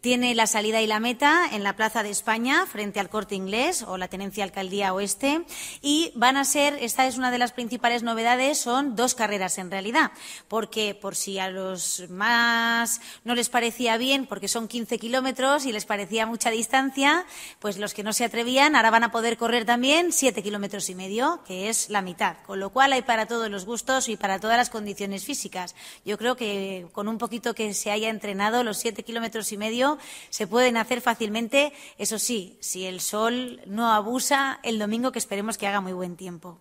Tiene la salida y la meta en la Plaza de España, frente al Corte Inglés o la Tenencia Alcaldía Oeste. Y van a ser, esta es una de las principales novedades, son dos carreras en realidad. Porque por si a los más no les parecía bien, porque son 15 kilómetros y les parecía mucha distancia, pues los que no se atrevían ahora van a poder correr también 7 kilómetros y medio, que es la mitad. Con lo cual hay para todos los gustos y para todas las condiciones físicas. Yo creo que con un poquito que se haya entrenado los 7 kilómetros y medio se pueden hacer fácilmente, eso sí, si el sol no abusa el domingo que esperemos que haga muy buen tiempo.